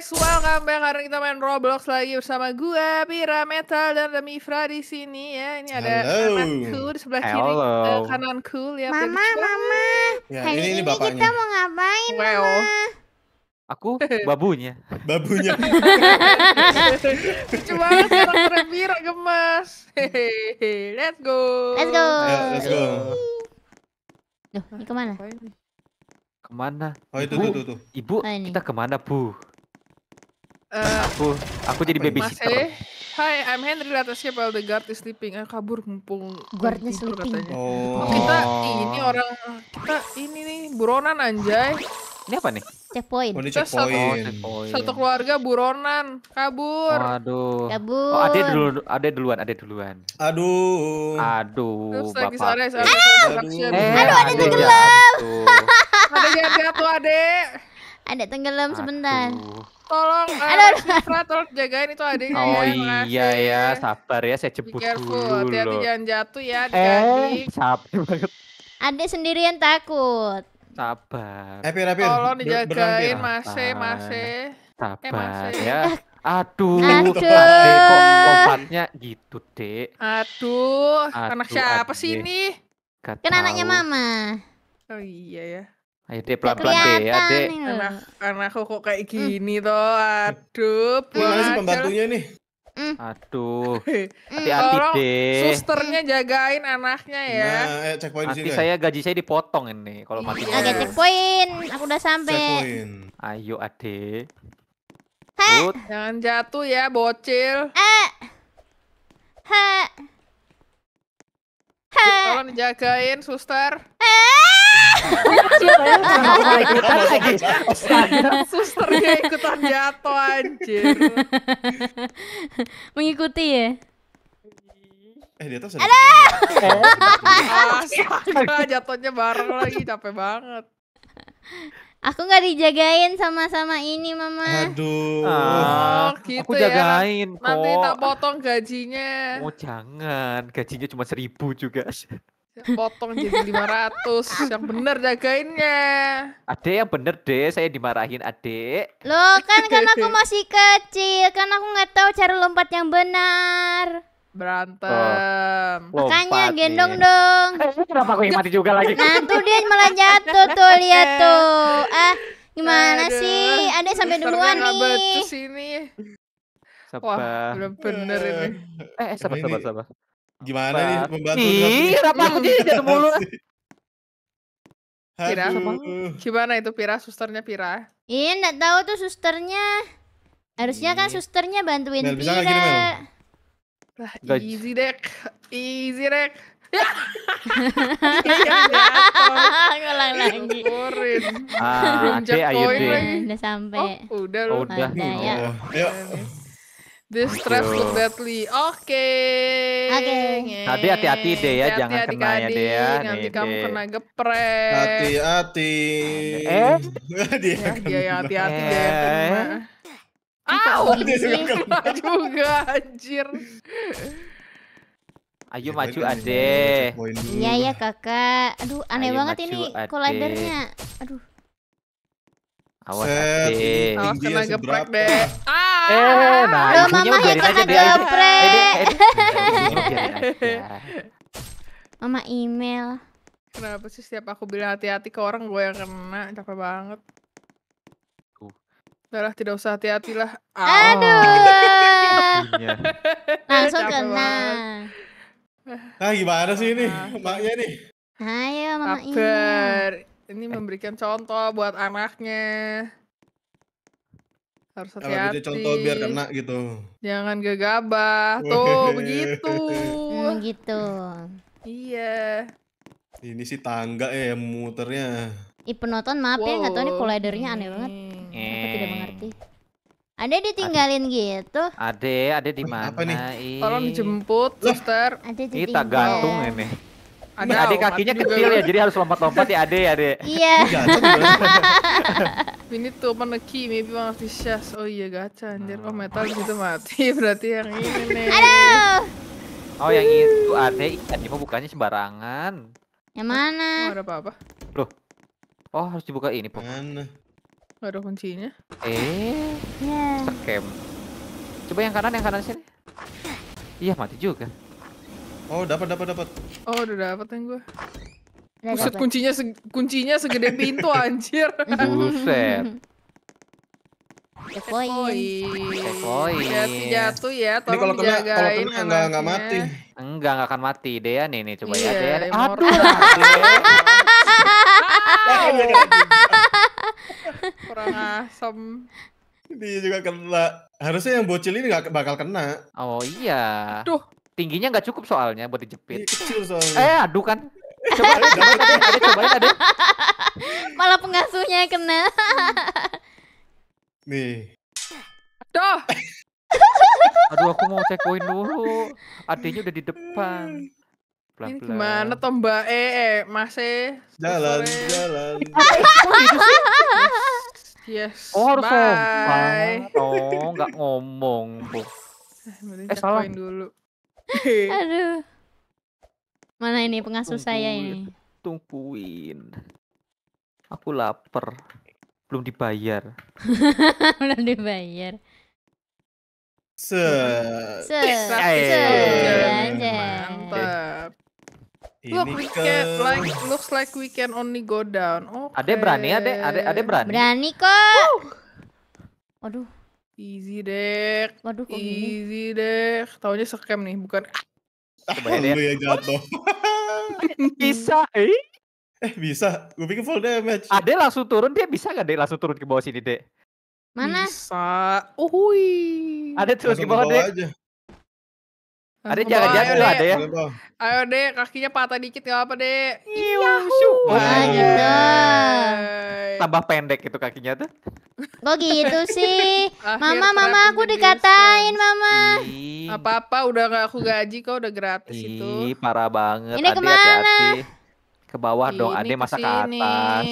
guys, welcome back. Hari kita main Roblox lagi bersama gua, Pira Metal dan Mifra di sini ya. Ini ada anakku di sebelah Hello. kiri uh, eh, kananku ya. Mama, mama. Ya, Hari ini, ini, kita mau ngapain, wow. Mama? Aku babunya. babunya. Lucu banget karakter Pira gemas. let's go. Let's go. Yeah, let's go. Duh, ini kemana? Kemana? Oh, itu, ibu, tuh, tuh, tuh. ibu oh, kita kemana, Bu? Uh, aku aku jadi babysitter. Hai, I'm Henry atasnya while the guard is sleeping. Eh, kabur mumpung guardnya sleeping. Katanya. Oh. oh. Kita ini orang kita ini nih buronan anjay. Ini apa nih? Checkpoint. Oh, checkpoint. Satu, checkpoint. satu keluarga buronan kabur. Aduh, Kabur. Oh, ada dulu ada duluan, ada duluan. Aduh. Aduh, Terus Bapak. Lagi sore, sore, sore, aduh. Eh, aduh, ada tenggelam. Ada jatuh, ada tenggelam sebentar. Tolong, eh, aduh, aduh. tolong jagain itu adiknya. Oh ya, iya ya, sabar ya, saya jemput dulu. Hati-hati jangan jatuh ya, adik Eh, capek banget. Adik sendirian takut. Sabar. Happy, happy. Tolong dijagain, masih, masih. E, e. Sabar eh, masih. E. ya. Eh, aduh, aduh. Dek, kok gitu, Dek? Aduh, anak siapa sih ini? Kan anaknya Mama. Oh iya ya. Ayo deh pelan-pelan deh ya deh. Anak, anak kok kayak gini mm. toh. Aduh, Gimana sih pembantunya nih? Mm. Aduh, mm. hati-hati mm. deh. Susternya jagain anaknya ya. Nah, eh, checkpoint Nanti sini, saya gaji saya dipotong ini kalau mati. Oke, okay, checkpoint. Aku udah sampai. Ayo, Ade. Hah? Jangan jatuh ya, bocil. Eh. Hah. Ha. Tolong dijagain, suster. Eh. Susternya ikutan lagi. Susternya ikutan jatuh anjir. Mengikuti ya? Eh di atas ada. Astaga jatuhnya bareng lagi capek banget. Aku nggak dijagain sama-sama ini, Mama. Aduh. Ah, oh, gitu aku ya. jagain ya. kok. Nanti tak potong gajinya. Oh, jangan. Gajinya cuma seribu juga potong jadi 500 yang bener jagainnya adek yang bener deh saya dimarahin adek loh kan kan aku masih kecil kan aku nggak tahu cara lompat yang benar berantem oh, makanya gendong nih. dong eh, kenapa aku yang mati juga lagi nah tuh dia malah jatuh tuh lihat tuh ah gimana Aduh, sih adek sampai duluan nih sini Sabar. Wah, bener-bener ini. Eh, eh, sabar, sabar, sabar. Gimana nih membantu? Ih, kenapa aku jadi jatuh mulu? Pira, gimana itu Pira, susternya Pira? Ih, nggak tahu tuh susternya. Harusnya kan susternya bantuin Mel, Pira. Gini, Lah, easy dek, easy dek. Iya, iya, Ngulang lagi. Ah, ayo deh. Udah sampai. Oh, udah udah. Oh, udah. Oh, udah. udah. This stress look badly. Oke. Okay. Oke. Okay. Tapi hati-hati deh ya, hati -hati jangan kena ya deh ya. Nanti nih, kamu deh. kena geprek. Hati-hati. Eh, dia ya, ya hati-hati ya, eh. dia kena. dia juga, anjir. Ayo maju ade. Iya ya kakak. Aduh aneh Ayo banget ini koledernya. Aduh. Awas hati. Awas kena geprek deh. Eh, ah. Eh, nah, Loh, mama ya kena ya. geprek. Mama email. Kenapa sih setiap aku bilang hati-hati ke orang gue yang kena? Capek banget. Uh. Udahlah, tidak usah hati-hati lah. Aduh. Iya. Langsung kena. Nah, gimana sih ini? Maknya nih. Ayo, mama email ini eh. memberikan contoh buat anaknya. Harus gitu hati-hati. contoh biar kena gitu. Jangan gegabah. Tuh, begitu. Hmm, gitu. Iya. Ini sih tangga ya yang muternya. Ih penonton maaf wow. ya nggak tahu nih collidernya aneh banget. Hmm. Aku tidak eh. mengerti. Ada ditinggalin ade. gitu. Ada, ada di mana? Apa Tolong dijemput, suster. ada ditinggal. Kita gantung ini. Ada Ade kakinya kecil ya, jadi harus lompat-lompat ya Ade, Ade. Iya. Ini tuh open the key, maybe one of Oh iya gacha anjir. Oh metal gitu mati, berarti yang ini nih. Aduh. Oh yang itu Ade, ini mau Bukanya sembarangan. Yang mana? Oh, ada apa-apa. Loh. Oh harus dibuka ini pok. Mana? Gak ada kuncinya. Eh, yeah. Iya. scam. Coba yang kanan, yang kanan sini. Iya mati juga. Oh, dapat dapat dapat. Oh, udah dapat yang gue. Buset kuncinya se kuncinya segede pintu anjir. Buset. Checkpoint. Checkpoint. Jatuh, ya, tolong kalau kena, kalau kena enggak enggak mati. Enggak, enggak akan mati. Dea nih nih coba yeah, ya. Iya, Dea. Aduh. Kurang asem. Dia juga kena. Harusnya yang bocil ini nggak bakal kena. Oh iya. Duh, Tingginya nggak cukup soalnya buat dijepit. Iya, kecil soalnya. Eh, aduh kan. Cobain, ada, ada. Malah pengasuhnya kena. Nih. Duh. Aduh, aku mau cek poin dulu. Adanya udah di depan. Mana tombak Gimana toh Mbak E, eh, e masih jalan sore. jalan. Gitu yes. Oh harus sopan. Oh nggak ngomong. Eh, eh salah. Dulu. Aduh. Mana ini pengasuh Tungguin. saya ini? Tungguin. Aku lapar. Belum dibayar. Belum dibayar. Se. Se. Eh, se. Eh, mantap. Ini Look, we can, like, looks like we can only go down. Okay. Ade berani, ade, ade, ade berani. Berani kok. Waduh. Aduh. Easy deh, Waduh kok Easy deh, Taunya scam nih, bukan. Ah, ya. jatuh. bisa, eh? Eh bisa, gue pikir full damage. Ade langsung turun, dia bisa gak deh langsung turun ke bawah sini dek? Mana? Bisa. Uhui. Ade terus ke bawah, dek. Ada jaga-jaga lah ada ya. Ayo deh, kakinya patah dikit gak apa deh. Iya Wah, gitu. Tambah pendek itu kakinya tuh. Kok gitu sih? mama, mama aku dikatain mama. Apa-apa udah gak aku gaji kok udah gratis itu. parah banget. Ini kemana? Ke bawah dong, Ade masa ke atas.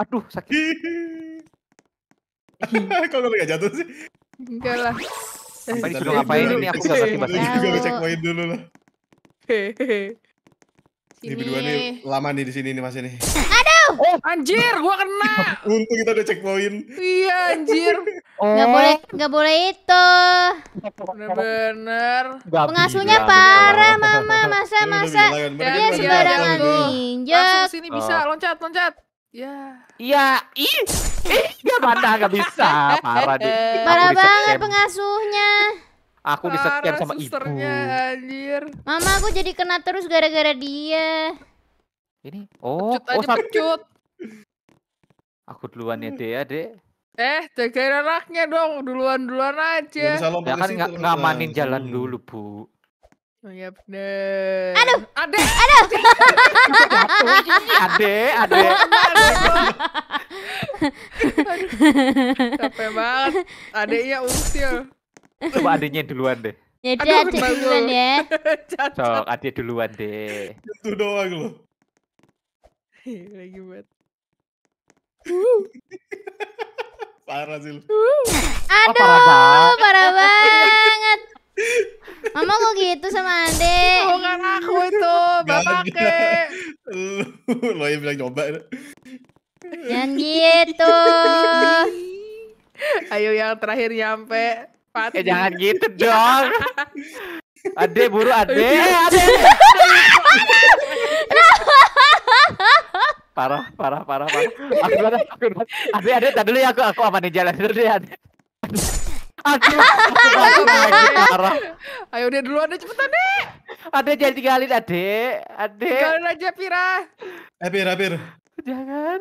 Aduh, sakit. Kok gak jatuh sih? Enggak lah. Apa disuruh ngapain ini aku gak ngerti bahasa Inggris. Gue cek poin dulu lah. Ini berdua nih lama nih di sini nih Mas ini. Aduh. Oh, anjir, gua kena. Untung kita udah cek checkpoint. Iya, anjir. Oh. Gak boleh, gak boleh itu. Bener-bener. Pengasuhnya parah, Mama. Masa, masa. Dia sembarangan injek. sini bisa, ah. loncat, loncat. Ya. Iya, ih, ih, gak mana gak bisa, parah deh. Parah banget pengasuhnya. Aku di scam sama ibu. anjir. Mama aku jadi kena terus gara-gara dia. Ini, oh, pecut oh, aja, pecut. Aku duluan ya, deh, ya, Dek. Eh, jagain anaknya dong, duluan-duluan aja. Ya, ya kan nggak ngamanin jalan dulu, Bu. Oh iya bener. Aduh. Ade. Aduh. ade, ade. Capek banget. Adeknya usil. Coba adeknya duluan deh. Ya udah ade duluan ya. Cok, ade duluan deh. Itu doang lo Lagi banget. Parah sih lo uh. oh, Aduh, parah banget. Mama kok gitu sama Ande? Bukan aku itu, bapak ke. Lo yang bilang coba. Jangan gitu. Ayo yang terakhir nyampe. Eh jangan gitu dong. Ade buru ade. parah parah parah parah. Aku ada aku ada. Ade ade tadi dulu ya aku aku nih jalan dulu deh ya, ade. Aduh, Ayo dia duluan deh cepetan deh. Ada jadi tinggalin Ade. Ade. Tinggalin aja Pira. Eh Pira, Pira. Jangan.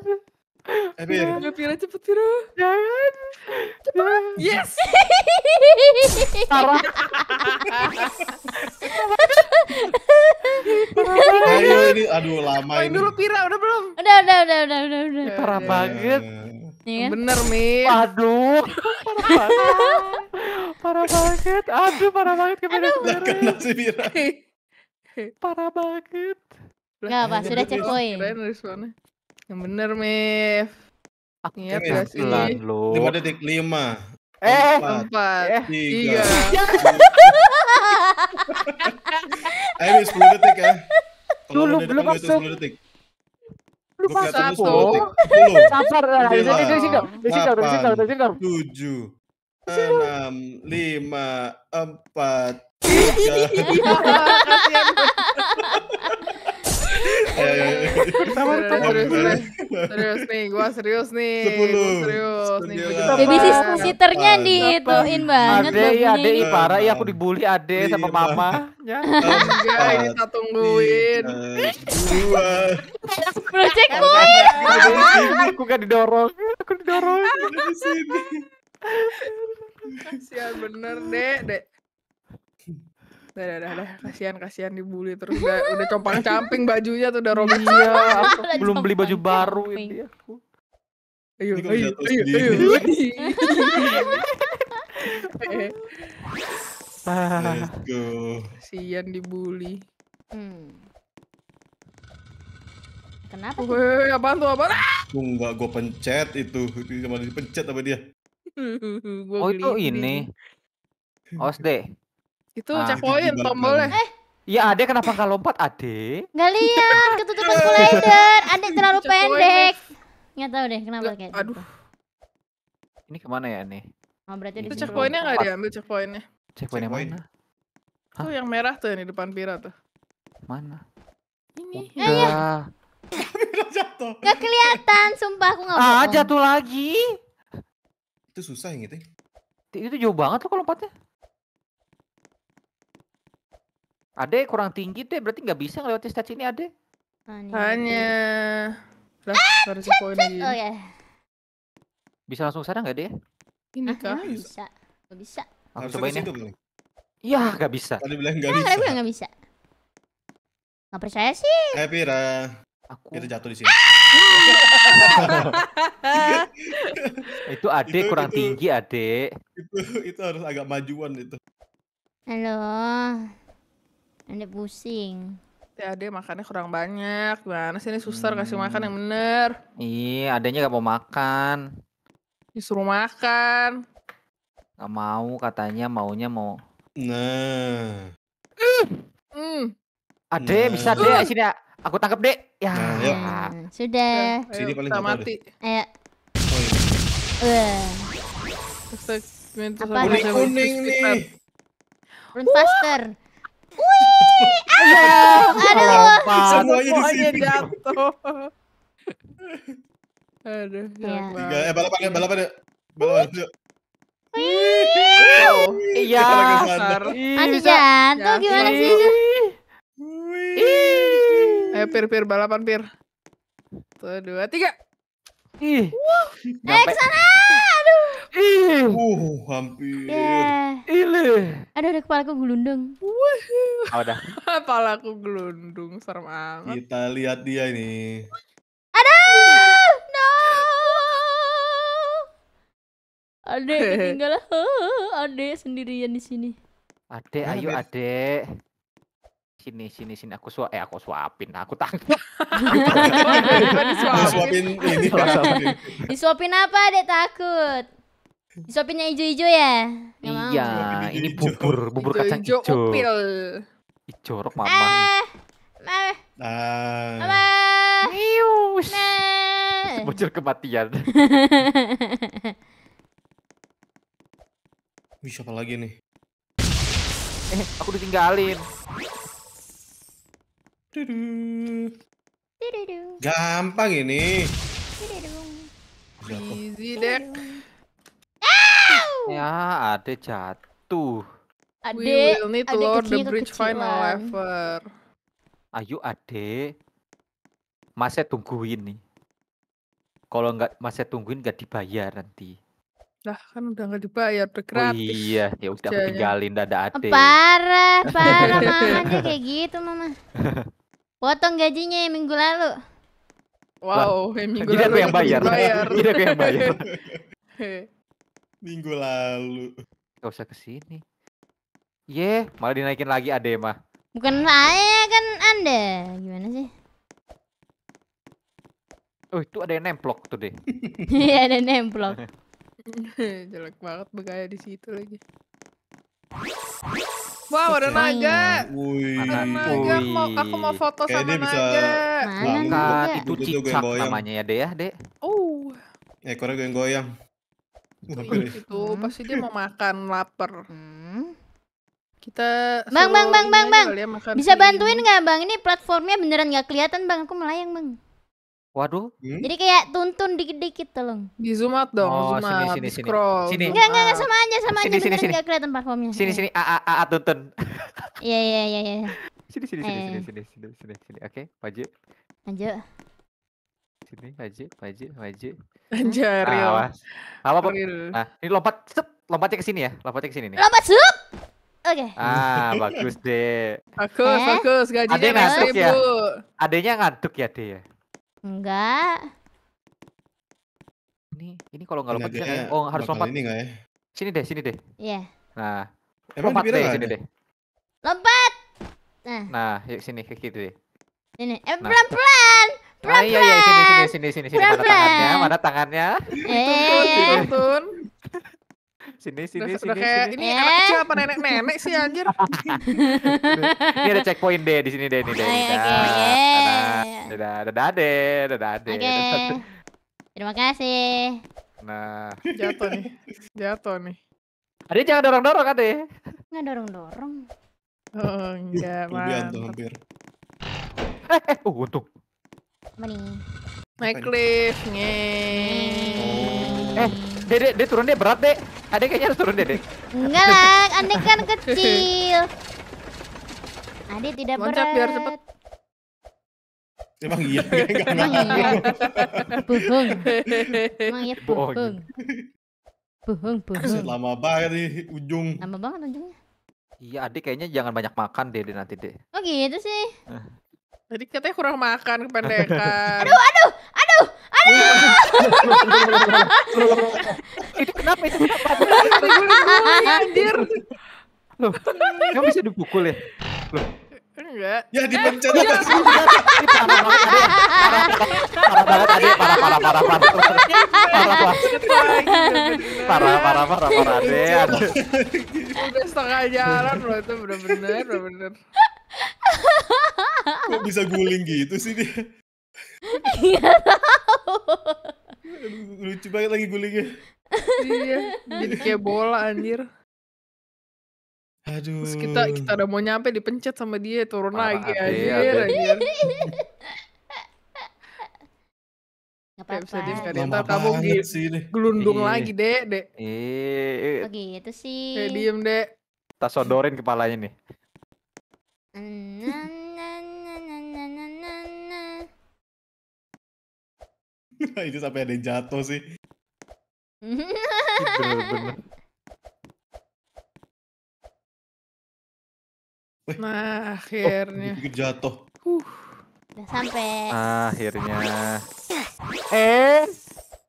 Eh Pira. Pira, Pira cepet Pira. Jangan. Cepet. Yes. Parah. Ayo ini, aduh lama ini. Dulu Pira, udah belum? Udah, udah, udah, udah, udah. Parah iya, banget. Iya. Ya kan? Bener, Mi. Aduh. Parah banget. aduh parah banget. Aduh, parah banget kepada Sibira. parah banget. Gak apa, sudah checkpoint. Kirain Yang bener, mi, akhirnya ya sih. Lima detik lima. Eh, empat, eh. tiga. Iya. Ayo, sepuluh detik ya. Dulu belum masuk. Sepuluh detik lupa satu. Sabar lah. Dari Tujuh. Enam, lima, empat, serius, nih, gua serius nih. Gua serius nih. Baby siternya dihituin banget. Ade, ade, parah ya aku dibully ade sama mama. Ya. ini tak tungguin. Dua. Projectku. aku gak didorong. Aku didorong. Di Kasihan bener, Dek. Dek. Dah, dah, dah, dah. Kasihan, kasihan dibully terus udah udah compang camping bajunya tuh iya. udah robek iya. belum beli baju baru ini aku. Ayo, ayo, ayo, ayo. Let's go. Kasihan dibully. Hmm. Kenapa? Hei, apaan tuh? Apaan? Ah! Tuh enggak pencet itu. Cuma dipencet sama dia. oh, itu ini. Osde. Itu ah, checkpoint tombolnya. Eh, Ya Ade kenapa nggak lompat Ade? Nggak lihat ketutupan slider, Ade terlalu pendek. Nggak tahu deh kenapa kayak gitu. Aduh. Ini kemana ya nih? Oh berarti itu checkpointnya nggak diambil checkpointnya? Checkpointnya checkpoint. mana? Hah? Tuh yang merah tuh yang di depan Pira tuh. Mana? Ini. Udah. ya jatuh. Gak kelihatan, sumpah aku nggak Ah, jatuh lagi. Itu susah yang itu. Itu jauh banget loh kalau lompatnya. Ade kurang tinggi teh, ya, berarti nggak bisa ngelewati stage ini Ade. Ah, Hanya. Lah, ah, harus poin lagi. Oh ya. Bisa langsung sana nggak deh? Ini kan bisa. Gak bisa. Aku harus cobain ya. Iya gak bisa. Tadi bilang gak, ah, bisa. bilang gak bisa. Gak percaya sih. Happy, eh, Pira. Aku... Itu jatuh di sini. itu adik kurang itu, tinggi adik. Itu, itu harus agak majuan itu. Halo. Ada pusing. Ya eh, ade makannya kurang banyak. Gimana sih ini suster hmm. kasih makan yang bener. Iya adanya gak mau makan. Disuruh makan. Gak mau katanya maunya mau. Nah. Mm. Ade nah. bisa deh sini ya. Aku tangkap, Dek. Ya. Nah, ya. Sudah. Sini paling Kita mati. Ayo. Oh, iya. Apa kuning, kuning nih? Run faster. Wih, ah! aduh, aduh. Semuanya di sini. aduh, ya. ya Tiga, eh balapan eh, eh. Iya. ya, balapan ya. Balapan yuk. Iya, jatuh gimana sih? Wih. Ayo pir pir balapan pir. Satu dua tiga. Ih. Wuh. Eh kesana. Aduh. Ih. Uh hampir. Yeah. Ile. Aduh ada kepala aku gelundung. Wuh. ada. udah. aku gelundung serem amat. Kita lihat dia ini. Aduh. No. Ade ketinggalan. Ade sendirian di sini. Adek ayo adek sini sini sini aku suap eh aku suapin nah, aku takut suapin ini disuapin apa dek takut disuapin yang hijau-hijau ya iya ini bubur bubur kacang hijau hijau hijau mama eh, mama nah. mama mius bocor kematian bisa apa lagi nih? Eh, aku ditinggalin. Dudu. Gampang ini. Easy dek. Ya, ade jatuh. Ade, We will need to lower the bridge final lever. Ayo ade. Masnya tungguin nih. Kalau nggak masnya tungguin nggak dibayar nanti. Lah kan udah nggak dibayar, udah oh gratis. Oh, iya, ya udah tinggalin dada ade. Oh, parah, parah mama kayak gitu mama. Potong gajinya yang minggu lalu. Wow, yang minggu Jadi lalu. yang bayar. Tidak yang bayar. minggu lalu. Gak usah kesini. Ye, yeah, malah dinaikin lagi Ade mah. Bukan saya kan Anda. Gimana sih? Oh, itu ada yang nemplok tuh deh. Iya, ada nemplok. Jelek banget bergaya di situ lagi. Wow, ada naga. Wih. Ada naga. Aku mau, aku mau foto Kayak sama naga. Mana Itu gitu, cicak namanya ya, ya Dek. Oh. Ekornya eh, yang goyang ya. Itu pasti dia mau makan lapar. Hmm. Kita Bang, bang, bang, bang, bang. Ya bisa bantuin nggak, Bang? Ini platformnya beneran nggak kelihatan, Bang. Aku melayang, Bang. Waduh. Hmm? Jadi kayak tuntun dikit-dikit tolong. Di zoom out dong, oh, zoom out. Sini, sini, scroll. Sini. Enggak, enggak, enggak ah. sama aja, sama sini, aja. Sini, sini. kelihatan platformnya. Sini, sini. A, a, a, a tuntun. Iya, iya, iya, iya. Sini, sini, sini, eh. sini, sini, sini, sini, sini. Oke, wajib. Maju. Sini, wajib, wajib, wajib. Anjir, ya. Ah, awas. Apa, apa? Nah, ini lompat, sep. Lompatnya ke sini ya, lompatnya ke sini nih. Lompat, sep. Oke. Okay. Ah, bagus deh. Bagus, eh? bagus. Gajinya Ade ngantuk ya. Adanya ngantuk ya, deh ya. Enggak. Ini ini kalau enggak lompat Oh harus lompat. Ini nggak ya? Sini deh, sini deh. Iya. Yeah. Nah, Emang lompat deh, sini deh. Lompat. Nah. Nah, yuk sini ke kiri deh. Sini. Eh, nah. pelan-pelan. Pelan-pelan. Nah, iya, iya, sini, sini, sini, sini, sini. Mana tangannya? Mana tangannya? Eh. Tuntun sini sini udah, sini. kayak sini. ini eh. anak apa nenek-nenek sih anjir. ini ada checkpoint deh di sini deh ini deh. Oke. Dadah, dadah deh, dadah deh. Oke. Terima kasih. Nah, jatuh nih. Jatuh nih. Ade jangan dorong-dorong Ade. nggak dorong-dorong. Oh, enggak, mantap. hampir. Eh, eh, uh, untung. mana nih? Naik lift, nge. Eh, dia, dia, turun deh, berat deh. Ada kayaknya harus turun deh, deh. Enggak lah, Ade kan kecil. Ade tidak Loncat berat. biar cepet. Emang iya, emang iya. iya. Bohong. Emang iya bohong. Bohong, bohong. Lama banget di ujung. Lama banget ujungnya. Iya, Ade kayaknya jangan banyak makan deh, deh nanti deh. Oh gitu sih. Eh. Tadi katanya kurang makan kependekan. aduh, aduh, aduh, aduh. itu kenapa itu kenapa? Anjir. Loh, kamu bisa dipukul ya? Loh. Enggak. Ya dipencet eh, atas. parah banget tadi, parah parah parah parah. Parah parah parah parah parah. parah Udah setengah jalan loh itu parah parah parah parah Kok bisa guling gitu sih dia? Gak iya tau Lucu banget lagi gulingnya. iya, jadi kayak bola anjir. Aduh. Terus kita kita udah mau nyampe dipencet sama dia turun Parah lagi anjir anjir. Gak apa-apa. Ya, Ntar kamu gelundung Iyi. lagi, Dek, Dek. Eh, gitu sih. Kayak diem, Dek. Kita sodorin kepalanya nih. nah, ini sampai ada yang jatuh sih. Bener-bener. nah, oh, akhirnya. Oh, jatuh. Uh. Udah sampai. Akhirnya. Eh. eh?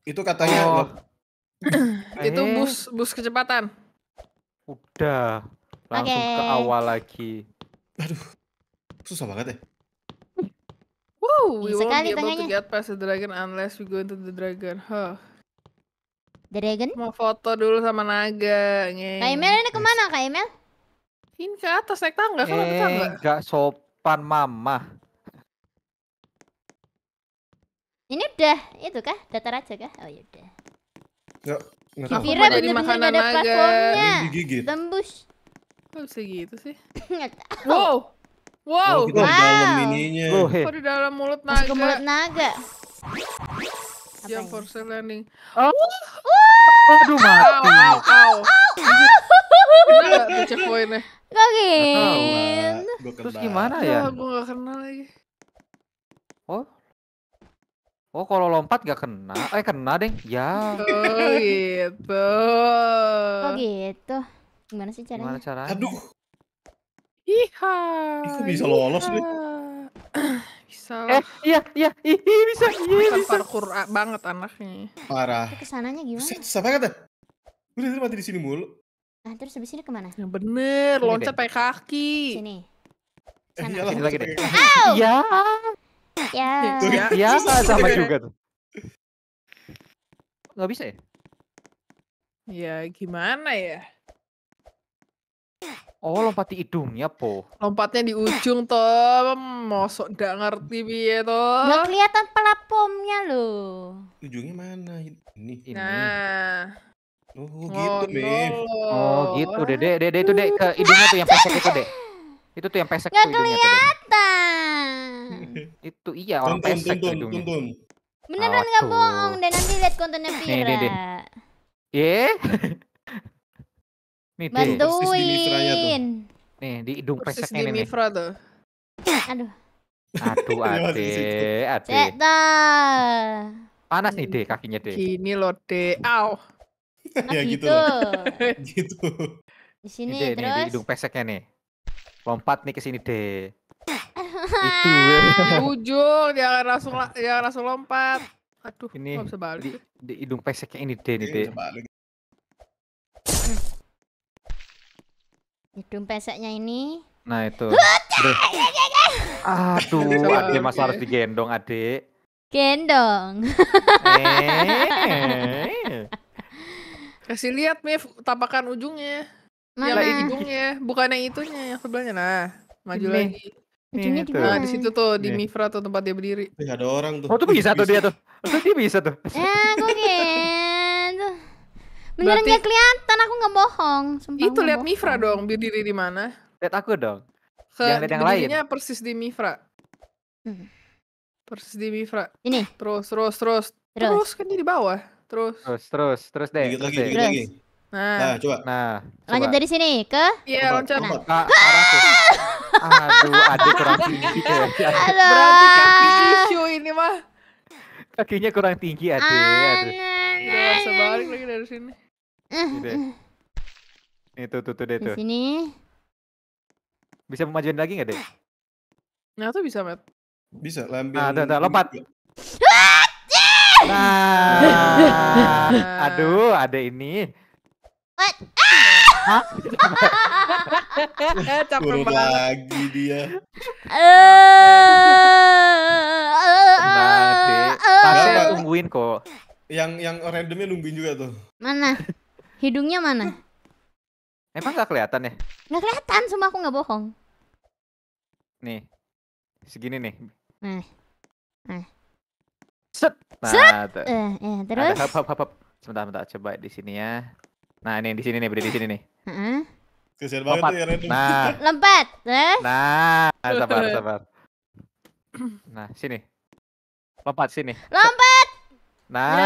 Itu katanya oh. eh. Itu bus bus kecepatan. Udah. Langsung okay. ke awal lagi. Aduh. Susah banget ya. Woo, we won't Sekali be able to get past the dragon unless we go into the dragon. Huh. Dragon? Mau foto dulu sama naga. Ngeng. Kak Emel ini kemana Kak Emel? Ini ke atas naik tangga. eh, tangga. gak sopan mama. Ini udah itu kah? Datar aja kah? Oh yaudah. Yuk. Kira bener-bener ada platformnya. Tembus. Kok bisa gitu sih? wow. Wow, oh, wow. dalam ininya. Oh, hey. di dalam mulut naga? Masuk ke mulut naga. Jam landing. Oh. Oh. Aduh mati. Oh, oh, oh, oh, oh. Terus gimana ya? Gue gak kenal lagi. Oh, Oh, kalau lompat gak kena. Eh, kena, Deng. Ya. Oh, gitu. Oh, gitu. Gimana sih caranya? Gimana caranya? Aduh. Iha. Iku bisa lolos deh. Bisa. Eh, iya, iya, iya, bisa, iya, bisa. Parkur banget anaknya. Parah. Ke kesananya gimana? Sampai siapa kata? Udah dari mati di sini mulu. Nah, terus habis ini kemana? Yang bener, loncat pakai kaki. Sini. Eh, Sana. Eh, iya lagi deh. Iya. Ya. Iya, iya, sama juga tuh. Gak bisa ya? Ya gimana ya? Oh, lompat di hidungnya, Po. Lompatnya di ujung, toh. Mosok nggak ngerti piye, toh. Nggak kelihatan pelapomnya lo. Ujungnya mana? Ini. Nah. Oh, gitu, oh, Oh, gitu, Dede. Dede itu, Dek, ke hidungnya tuh yang pesek itu, Dek. Itu tuh yang pesek Nggak tuh hidungnya itu iya orang tuntun, pesek tuntun, hidungnya. Beneran nggak bohong, dan nanti lihat kontennya Pira. Nih, nih, nih. Nih, Bantuin. Tuh, di Nih, di hidung peseknya nih. Mifra tuh. Aduh. Aduh, ade, ade. Panas nih, deh kakinya, deh. Gini loh, deh. Au. Nah, ya gitu. gitu. gitu. Di sini terus. Nih, di hidung peseknya nih. Lompat nih ke sini, deh. Itu. Ujung, jangan langsung jangan langsung lompat. Aduh, ini bisa balik. Di, di hidung peseknya ini, deh, nih, deh hidung peseknya ini nah itu Aduh, aduh adik masa harus digendong adik gendong eh. kasih lihat Mif tapakan ujungnya mana ujungnya bukan yang itunya yang sebelahnya nah maju lagi ujungnya nah di situ tuh di Mifra tuh tempat dia berdiri ada orang tuh oh tuh bisa tuh dia tuh eh, tuh dia bisa tuh ya gitu? gue Beneran Berarti... gak kelihatan, aku gak bohong. Sumpah itu lihat Mifra dong, berdiri di mana? Lihat aku dong. Ke Jangan yang lain. persis di Mifra. Hmm. Persis di Mifra. Ini. Terus, terus, terus, terus. Terus kan di bawah. Terus. Terus, terus, terus deh. Dikit lagi, lagi. Nah, nah, coba. Nah, coba. lanjut dari sini ke? Iya, loncat. Nah. arah arahku. Aduh, adik kurang tinggi ya. Halo. Berarti kaki isu ini mah. Kakinya kurang tinggi, adik. Aduh. Udah sebalik lagi dari sini. Itu deh. itu tuh tuh tuh deh tuh. Di sini. Bisa memajuin lagi nggak deh? Ah. Nah tuh bisa met. Bisa lambil. Nah, tuh, tuh, lompat. Nah, aduh, ada ini. eh Hah? Capek lagi dia. Nah, eh, deh. tungguin kok. Yang yang randomnya nungguin juga tuh. Mana? Hidungnya mana? Emang nggak kelihatan ya? Nggak kelihatan, semua aku nggak bohong. Nih, segini nih. Nah, nah. Set. Nah, Set. Uh, ya, terus. Ada, hop, hop, hop, hop. Sebentar, sebentar. Coba di sini ya. Nah, ini di sini nih, berdiri di sini nih. Heeh. Kesian banget tuh ya Nah. Lompat. Eh? Nah, sabar, sabar. Nah, sini. Lompat sini. Lompat. Nah.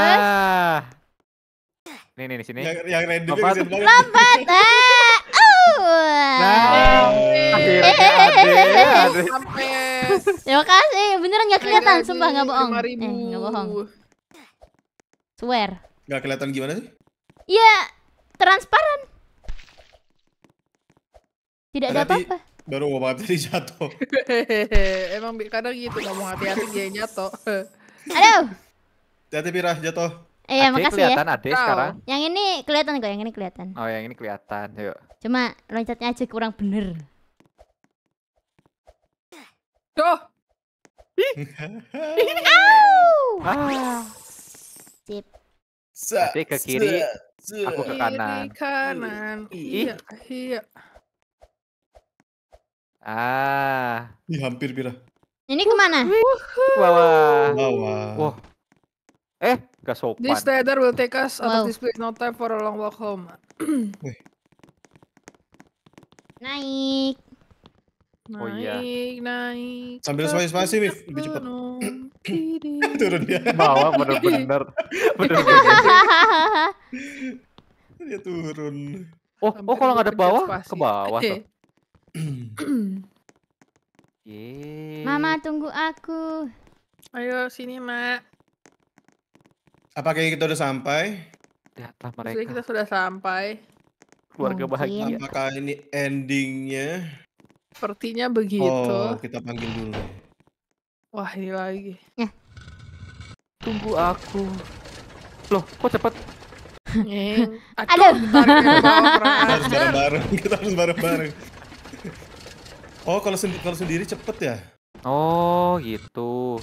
Terus? Nih nih di sini. Yang, yang random lompat. Yang lompat. Ah. Oh. Terima kasih. Beneran nggak kelihatan, sumpah nggak bohong. Eh, nggak bohong. Swear. Nggak kelihatan gimana sih? Iya, transparan. Tidak ada apa-apa. Baru mau banget tadi jatuh. Emang kadang gitu mau hati-hati dia jatuh. Aduh. Hati-hati Pirah jatuh. Iya, eh, makasih ya. kelihatan ya. Ade sekarang. Yang ini kelihatan kok, yang ini kelihatan. Oh, yang ini kelihatan. Yuk. Cuma loncatnya aja kurang bener. Ih. Ah. Sip. Ade ke kiri, aku ke kanan. Kiri kanan. Iya, iya. Ah. Ih, hampir pira. Ini kemana? Wah. Wah. Wah. Eh, Gak sopan. This tether will take us out wow. of this place. No time for a long walk home. naik. Naik, oh, iya. naik. Sambil semai-semai sih, Lebih cepat. Turun dia. Bawa bener-bener. Bener-bener. dia turun. Oh, oh kalau nggak ada bawah, ke bawah. Okay. Mama tunggu aku. Ayo sini, Mak. Apakah kita udah sampai? Data ya, mereka. Jadi kita sudah sampai. Keluarga bahagia. Apakah ini endingnya? Sepertinya begitu. Oh, kita panggil dulu. Wah, ini lagi. Eh. Tunggu aku. Loh, kok cepet? Aduh, Aduh. kita harus bareng-bareng. Kita harus bareng-bareng. Oh, kalau sendiri, kalau sendiri cepet ya? Oh, gitu.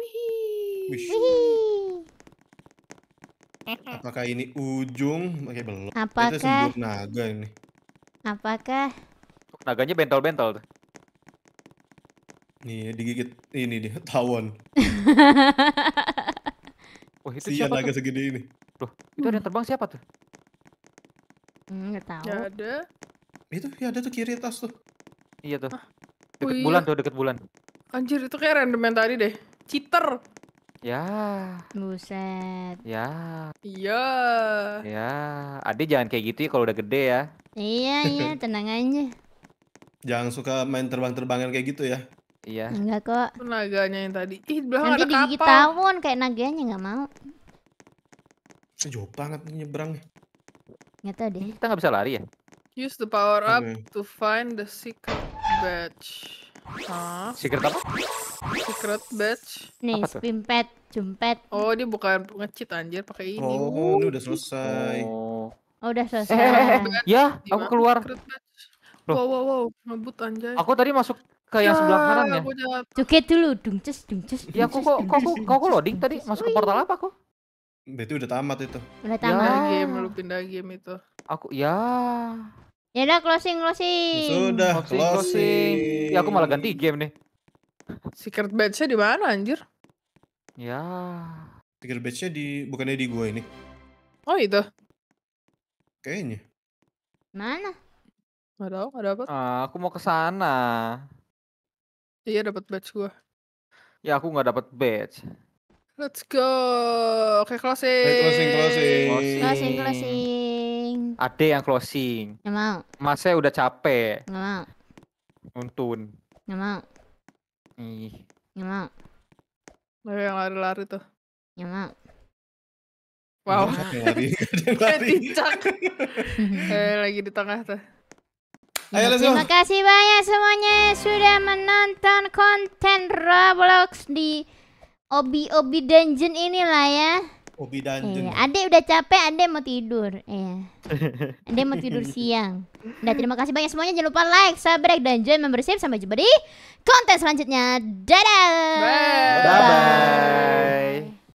Wih. Apakah ini ujung? Oke, belum. Apakah? Itu sebelum naga ini. Apakah? Naganya bentol-bentol tuh. Nih, digigit ini dia, tawon. Wah, itu siapa naga tuh? segede ini. Loh, itu hmm. ada yang terbang siapa tuh? Enggak hmm, tahu. Ya ada. Itu ya ada tuh kiri atas tuh. Iya tuh. Ah. Deket bulan tuh, deket bulan. Anjir, itu kayak random yang tadi deh cheater. Ya. Buset. Ya. Iya. Ya, Ade jangan kayak gitu ya kalau udah gede ya. Iya, iya, tenang aja. jangan suka main terbang-terbangan kayak gitu ya. Iya. Enggak kok. Tenaganya yang tadi. Ih, belakang Nanti ada digigit tawon kayak naganya nggak mau. Sejauh banget nyebrang. Nggak tahu deh. Kita nggak bisa lari ya? Use the power up okay. to find the secret badge. Hah? Secret apa? Secret badge. Nih, spimpet, jumpet. Oh, dia bukan ngecit anjir pakai ini. Oh, ini udah selesai. Oh, oh udah selesai. Eh, eh, eh. ya, aku keluar. Loh. Wow, wow, wow, ngebut anjay. Aku tadi masuk ke yang ya, sebelah kanan ya. Joget dulu, dungces, dungces. Ya aku kok kok kok kok loading tadi masuk ke portal apa aku? Berarti udah tamat itu. Udah ya. tamat. Ya. game, lu pindah game itu. Aku ya. Ya udah closing closing. Sudah closing. closing. closing. Ya aku malah ganti game nih. Secret badge-nya di mana anjir? Ya. Secret badge-nya di bukannya di gua ini. Oh, itu. Kayaknya. Mana? Gak tau, gak dapet. Ah, aku mau ke sana. Iya, dapat badge gua. Ya, aku nggak dapat badge. Let's go. Oke, okay, closing. closing, closing. Closing, closing. Ade yang closing. Emang. mau. Mas udah capek. Emang. mau. Untun. Emang. mau. Ih. Nggak Baru yang lari-lari tuh. Nyemak. Wow. lari. eh, lagi di tengah tuh. Ya, Ayo, Ayo, Terima kasih banyak semuanya sudah menonton konten Roblox di Obi Obi Dungeon inilah ya hobi Dungeon. Iya, Ade udah capek, Ade mau tidur. Iya. Ade mau tidur siang. Nah, terima kasih banyak semuanya. Jangan lupa like, subscribe, dan join membership. Sampai jumpa di konten selanjutnya. Dadah. Bye. Bye. Bye.